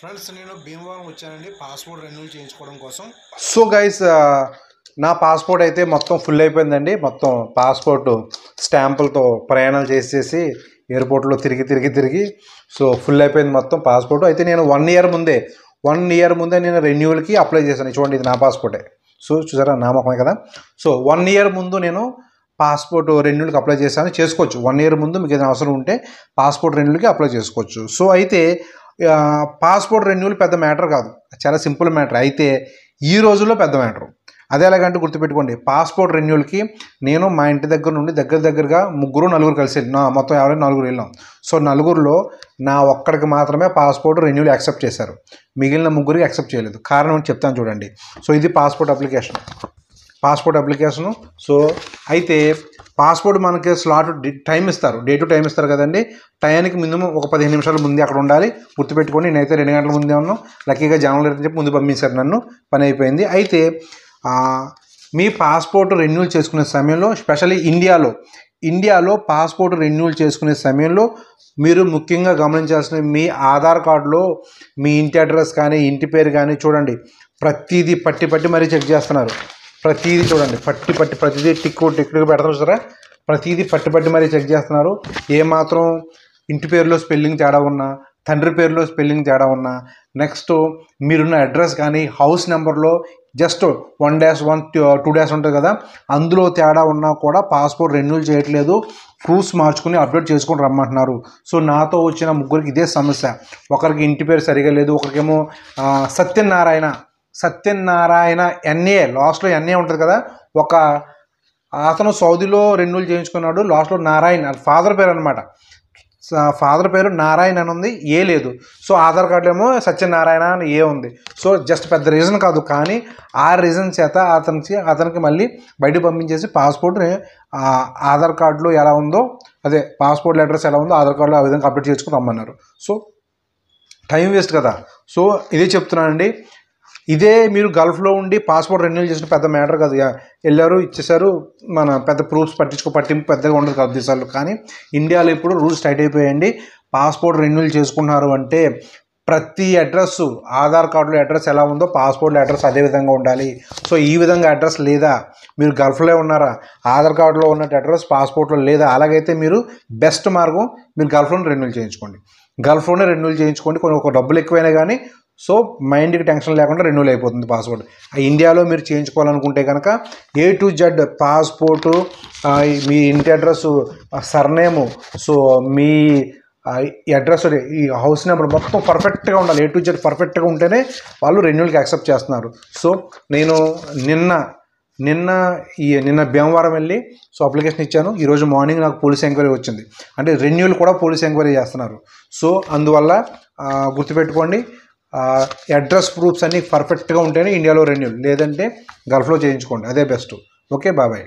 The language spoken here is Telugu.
ఫ్రెండ్స్ నేను భీమవరం వచ్చానండి పాస్పోర్ట్ రెన్యూల్ చేయించుకోవడం కోసం సో గైస్ uh, నా పాస్పోర్ట్ అయితే మొత్తం ఫుల్ అయిపోయిందండి మొత్తం పాస్పోర్ట్ స్టాంపులతో ప్రయాణాలు చేసేసి ఎయిర్పోర్ట్లో తిరిగి తిరిగి తిరిగి సో ఫుల్ అయిపోయింది మొత్తం పాస్పోర్ట్ అయితే నేను వన్ ఇయర్ ముందే వన్ ఇయర్ ముందే నేను రెన్యువల్కి అప్లై చేశాను చూడండి ఇది నా పాస్పోర్టే సో చూసారా నామకమే కదా సో వన్ ఇయర్ ముందు నేను పాస్పోర్ట్ రెన్యూల్కి అప్లై చేశాను చేసుకోవచ్చు వన్ ఇయర్ ముందు మీకు ఏదైనా అవసరం ఉంటే పాస్పోర్ట్ రెన్యూల్కి అప్లై చేసుకోవచ్చు సో అయితే పాస్పోర్ట్ రెన్యువల్ పెద్ద మ్యాటర్ కాదు చాలా సింపుల్ మ్యాటర్ అయితే ఈ రోజుల్లో పెద్ద మ్యాటర్ అదే ఎలాగంటే గుర్తుపెట్టుకోండి పాస్పోర్ట్ రెన్యూల్కి నేను మా ఇంటి దగ్గర నుండి దగ్గర దగ్గరగా ముగ్గురు నలుగురు కలిసి నా మొత్తం ఎవరైనా నలుగురు వెళ్ళాం సో నలుగురిలో నా ఒక్కడికి మాత్రమే పాస్పోర్ట్ రెన్యూల్ యాక్సెప్ట్ చేశారు మిగిలిన ముగ్గురికి యాక్సెప్ట్ చేయలేదు కారణం చెప్తాను చూడండి సో ఇది passport application passport application so అయితే పాస్పోర్ట్ మనకి స్లాట్ టైం ఇస్తారు డే టు టైం ఇస్తారు కదండి టయానికి మినిమం ఒక పదిహేను నిమిషాల ముందే అక్కడ ఉండాలి గుర్తుపెట్టుకొని నేనైతే రెండు గంటల ముందే ఉన్నాను లక్కీగా జనం లేదని చెప్పి ముందు పంపించారు నన్ను పని అయిపోయింది అయితే మీ పాస్పోర్ట్ రెన్యూల్ చేసుకునే సమయంలో స్పెషల్లీ ఇండియాలో ఇండియాలో పాస్పోర్ట్ రెన్యూల్ చేసుకునే సమయంలో మీరు ముఖ్యంగా గమనించాల్సిన మీ ఆధార్ కార్డులో మీ ఇంటి అడ్రస్ కానీ ఇంటి పేరు కానీ చూడండి ప్రతిదీ పట్టి పట్టి మరీ చెక్ చేస్తున్నారు ప్రతిదీ చూడండి పట్టి పట్టి ప్రతిదీ టిక్కు టిక్కు పెడతాం సరే ప్రతిదీ పట్టుబట్టి మరీ చెక్ చేస్తున్నారు ఏమాత్రం ఇంటి పేరులో స్పెల్లింగ్ తేడా ఉన్నా తండ్రి పేరులో స్పెల్లింగ్ తేడా ఉన్నా నెక్స్ట్ మీరున్న అడ్రస్ కానీ హౌస్ నెంబర్లో just one dash one two dash ఉంటుంది కదా అందులో తేడా ఉన్నా కూడా పాస్పోర్ట్ రెన్యూల్ చేయట్లేదు ప్రూఫ్స్ మార్చుకుని అప్డేట్ చేసుకుని రమ్మంటున్నారు సో నాతో వచ్చిన ముగ్గురికి ఇదే సమస్య ఒకరికి ఇంటి పేరు సరిగా లేదు ఒకరికేమో సత్యనారాయణ సత్యనారాయణ ఎన్ఏ లాస్ట్లో ఎన్ఏ ఉంటుంది కదా ఒక అతను సౌదీలో రెన్యూల్ చేయించుకున్నాడు లాస్ట్లో నారాయణ్ ఫాదర్ పేరు అనమాట ఫాదర్ పేరు నారాయణ అని ఉంది ఏ లేదు సో ఆధార్ కార్డులో ఏమో సత్యనారాయణ అని ఏ ఉంది సో జస్ట్ పెద్ద రీజన్ కాదు కానీ ఆ రీజన్ చేత అతనికి అతనికి మళ్ళీ బయటకు పంపించేసి పాస్పోర్ట్ ఆధార్ కార్డులో ఎలా ఉందో అదే పాస్పోర్ట్ లెటర్స్ ఎలా ఉందో ఆధార్ కార్డులో ఆ విధంగా అప్డేట్ చేసుకుని రమ్మన్నారు సో టైం వేస్ట్ కదా సో ఇదే చెప్తున్నానండి ఇదే మీరు గల్ఫ్లో ఉండి పాస్పోర్ట్ రెన్యూల్ చేసిన పెద్ద మ్యాటర్ కాదు వెళ్ళారు ఇచ్చేసారు మన పెద్ద ప్రూఫ్స్ పట్టించుకో పట్టింపు పెద్దగా ఉండదు కదా దేశాల్లో కానీ ఇండియాలో ఇప్పుడు రూల్స్ టైట్ అయిపోయాయండి పాస్పోర్ట్ రెన్యూల్ చేసుకున్నారు అంటే ప్రతి అడ్రస్ ఆధార్ కార్డులో అడ్రస్ ఎలా ఉందో పాస్పోర్ట్లో అడ్రస్ అదే విధంగా ఉండాలి సో ఈ విధంగా అడ్రస్ లేదా మీరు గల్ఫ్లో ఉన్నారా ఆధార్ కార్డులో ఉన్న అడ్రస్ పాస్పోర్ట్లో లేదా అలాగైతే మీరు బెస్ట్ మార్గం మీరు గల్ఫ్లోనే రెన్యూల్ చేయించుకోండి గల్ఫ్లోనే రెన్యూల్ చేయించుకోండి కొన్ని ఒక డబ్బులు ఎక్కువైనా కానీ సో మైండ్కి టెన్షన్ లేకుండా రెన్యూల్ అయిపోతుంది పాస్పోర్ట్ ఇండియాలో మీరు చేయించుకోవాలనుకుంటే కనుక ఏ టు జెడ్ పాస్పోర్టు మీ ఇంటి అడ్రస్ సర్నేము సో మీ అడ్రస్ ఈ హౌస్ నెంబర్ మొత్తం పర్ఫెక్ట్గా ఉండాలి ఏ టు జెడ్ పర్ఫెక్ట్గా ఉంటేనే వాళ్ళు రెన్యూల్కి యాక్సెప్ట్ చేస్తున్నారు సో నేను నిన్న నిన్న ఈ నిన్న భీమవరం వెళ్ళి సో అప్లికేషన్ ఇచ్చాను ఈరోజు మార్నింగ్ నాకు పోలీస్ ఎంక్వైరీ వచ్చింది అంటే రెన్యూల్ కూడా పోలీస్ ఎంక్వైరీ చేస్తున్నారు సో అందువల్ల గుర్తుపెట్టుకోండి అడ్రస్ ప్రూఫ్స్ అన్నీ పర్ఫెక్ట్గా ఉంటేనే ఇండియాలో రెన్యూ లేదంటే గల్ఫ్లో చేయించుకోండి అదే బెస్ట్ ఓకే బాబాయ్